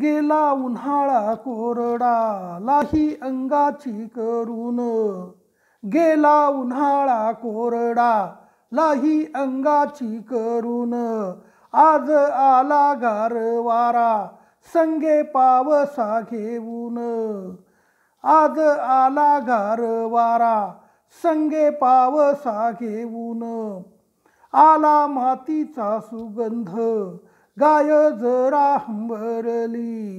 गेला उन्हाळा कोरडा लाही अंगाची करून गेला उन्हाळा कोरडा लाही अंगाची करून आज आला वारा संगे पावसा घेऊन आज आला वारा संगे पावसा घेऊन आला मातीचा सुगंध गाय जरा हंबरली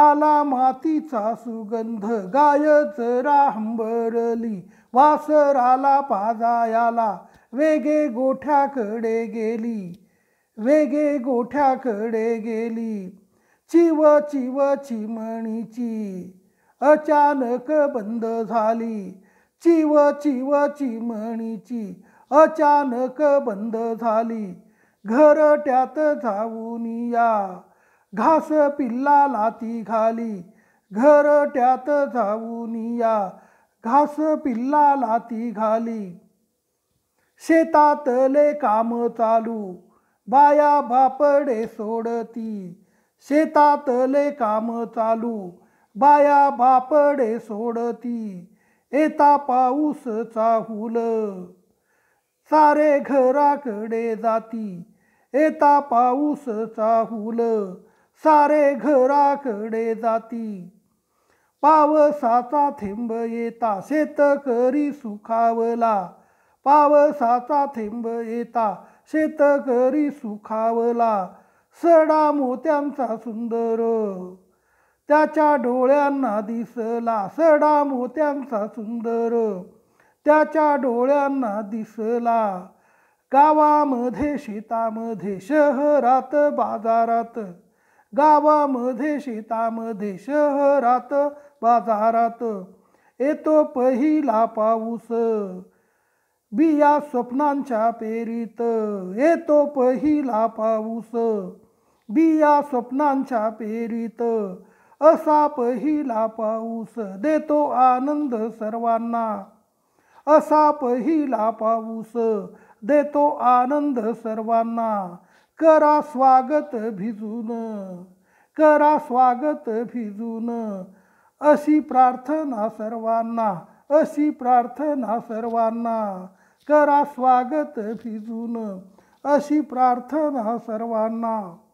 आला मातीचा सुगंध गाय जरा हंबरली आला पाजायाला वेगे गोठ्याकडे गेली वेगे गोठ्याकडे गेली चिव चिव चिमणीची अचानक बंद झाली चिव चिव चिमणीची अचानक बंद झाली घरट्यात जाऊन या घास पिल्ला लाती खाली घरट्यात जाऊन या घास पिल्ला लाती घाली शेतातले काम चालू बाया बापडे सोडती शेतातले काम चालू बाया बापडे सोडती येता पाऊस चाहुल सारे घराकडे जाती येता पाऊस चाहूल सारे घराकडे जाती पावसाचा थेंब येता शेतकरी सुखावला पावसाचा थेंब येता शेतकरी सुखावला सडा मोत्यांचा सुंदर त्याच्या डोळ्यांना दिसला सडा मोत्यांचा सुंदर त्याच्या डोळ्यांना दिसला गावामध्ये शेतामध्ये शहरात बाजारात गावामध्ये शेतामध्ये शहरात बाजारात येतो पहिला पाऊस बिया स्वप्नांच्या पेरीत येतो पहिला पाऊस बिया स्वप्नांच्या पेरीत असा पहिला पाऊस देतो आनंद सर्वांना असा पहिला पाऊस देतो आनंद सर्वांना करा स्वागत भिजून करा स्वागत भिजून अशी प्रार्थना सर्वांना अशी प्रार्थना सर्वांना करा स्वागत भिजून अशी प्रार्थना सर्वांना